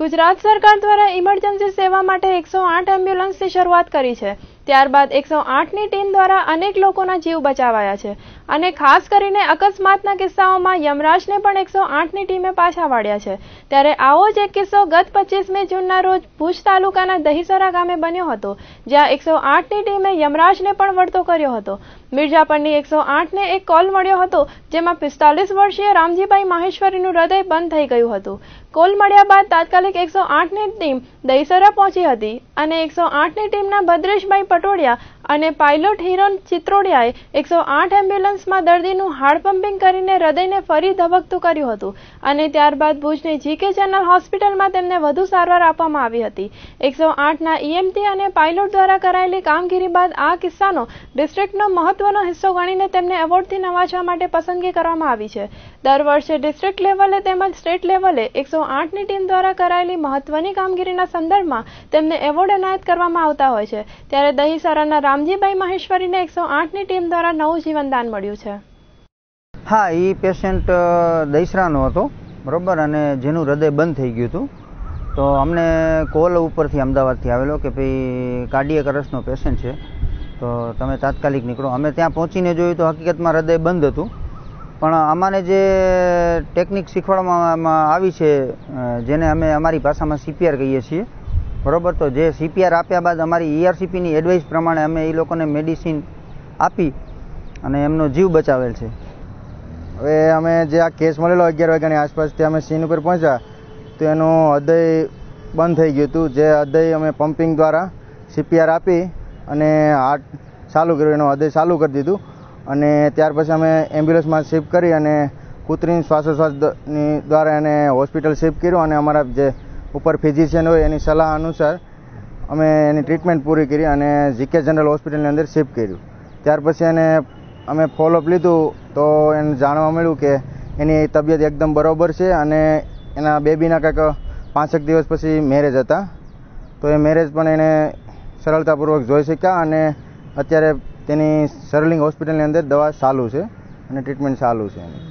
ગુજરાત સરકાર દ્વારા ઇમરજન્સી સેવા માટે એકસો આઠ એમ્બ્યુલન્સની શરૂઆત કરી છે ત્યારબાદ એકસો આઠની ટીમ દ્વારા અનેક લોકોના જીવ બચાવાયા છે અને ખાસ કરીને અકસ્માતના કિસ્સાઓમાં યમરાજને પણ એકસો આઠની ટીમે પાછા વાળ્યા છે ત્યારે આવો જ એક કિસ્સો ગત પચીસમી જૂનના રોજ ભુજ તાલુકાના દહીસરા ગામે બન્યો હતો જ્યાં એકસો આઠની ટીમે યમરાજને પણ વળતો કર્યો હતો મિર્જાપરની એકસો આઠને એક કોલ મળ્યો હતો જેમાં પિસ્તાલીસ વર્ષીય રામજીભાઈ માહેશ્વરીનું હૃદય બંધ થઈ ગયું હતું કોલ મળ્યા બાદ તાત્કાલિક એકસો આઠની ટીમ દહીસરા પહોંચી હતી અને એકસો આઠની ટીમના ભદ્રેશભાઈ પટોડિયા અને પાયલોટ હિરોન ચિત્રોડિયાએ એકસો આઠ એમ્બ્યુલન્સમાં દર્દીનું હાર્ડ પમ્પિંગ કરીને હૃદયને ફરી ધબકતું કર્યું હતું અને ત્યારબાદ ભુજની જીકે જનરલ હોસ્પિટલમાં તેમને વધુ સારવાર આપવામાં આવી હતી એકસો આઠના ઈએમટી અને પાયલોટ દ્વારા કરાયેલી કામગીરી બાદ આ કિસ્સાનો ડિસ્ટ્રિક્ટનો મહત્વનો હિસ્સો ગણીને તેમને એવોર્ડથી નવાજવા માટે પસંદગી કરવામાં આવી છે દર વર્ષે ડિસ્ટ્રિક્ટ લેવલે તેમજ સ્ટેટ લેવલે એકસો તો આઠની ટીમ દ્વારા કરાયેલી મહત્વની કામગીરીના સંદર્ભમાં તેમને એવોર્ડ એનાયત કરવામાં આવતા હોય છે ત્યારે દહીસરાના રામજીભાઈ મહેશ્વરીને એકસો આઠની ટીમ દ્વારા નવું જીવનદાન મળ્યું છે હા એ પેશન્ટ દહીસરાનો હતો બરોબર અને જેનું હૃદય બંધ થઈ ગયું હતું તો અમને કોલ ઉપરથી અમદાવાદથી આવેલો કે ભાઈ કાર્ડિયક અરસનો પેશન્ટ છે તો તમે તાત્કાલિક નીકળો અમે ત્યાં પહોંચીને જોયું તો હકીકતમાં હૃદય બંધ હતું પણ આમાંને જે ટેકનિક શીખવાડવામાં આવી છે જેને અમે અમારી ભાષામાં સીપીઆર કહીએ છીએ બરોબર તો જે સીપીઆર આપ્યા બાદ અમારી ઈઆરસીપીની e એડવાઇસ પ્રમાણે અમે એ લોકોને મેડિસિન આપી અને એમનો જીવ બચાવેલ છે હવે અમે જે આ કેસ મળેલો અગિયાર વાગ્યાની આસપાસ ત્યાં અમે સીન ઉપર પહોંચ્યા તો એનું હૃદય બંધ થઈ ગયું હતું જે હૃદય અમે પમ્પિંગ દ્વારા સીપીઆર આપી અને હાર્ટ ચાલુ કર્યું એનું હૃદય ચાલુ કરી દીધું અને ત્યાર પછી અમે એમ્બ્યુલન્સમાં શિફ્ટ કરી અને કૃત્રિમ શ્વાસોશ્વાસની દ્વારા એને હોસ્પિટલ શિફ્ટ કર્યું અને અમારા જે ઉપર ફિઝિશિયન હોય એની સલાહ અનુસાર અમે એની ટ્રીટમેન્ટ પૂરી કરી અને જીકે જનરલ હોસ્પિટલની અંદર શિફ્ટ કર્યું ત્યાર પછી એને અમે ફોલોઅપ લીધું તો એને જાણવા મળ્યું કે એની તબિયત એકદમ બરાબર છે અને એના બેબીના કંઈક પાંચેક દિવસ પછી મેરેજ હતા તો એ મેરેજ પણ એણે સરળતાપૂર્વક જોઈ શક્યા અને અત્યારે તેની સરલિંગ હોસ્પિટલની અંદર દવા ચાલુ છે અને ટ્રીટમેન્ટ ચાલુ છે એની